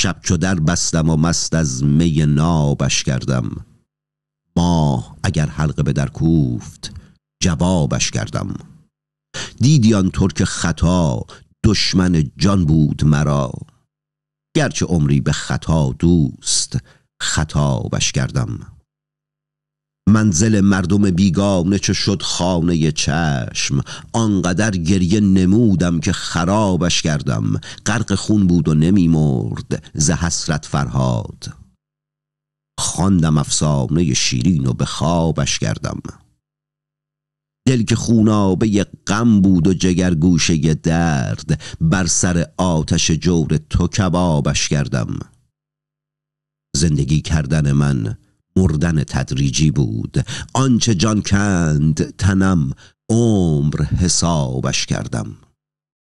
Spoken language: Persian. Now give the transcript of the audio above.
شب چو در بستم و مست از می نابش کردم ما اگر حلقه به در کوفت جوابش کردم دیدی آن ترک خطا دشمن جان بود مرا گرچه عمری به خطا دوست خطابش کردم منزل مردم بیگانه چه شد خانه چشم آنقدر گریه نمودم که خرابش کردم غرق خون بود و نمی مرد ز حسرت فرهاد خواندم افسانه شیرین و به خوابش کردم دل که یه غم بود و جگر گوشه درد بر سر آتش جور تو کبابش کردم زندگی کردن من مردن تدریجی بود آنچه جان کند تنم عمر حسابش کردم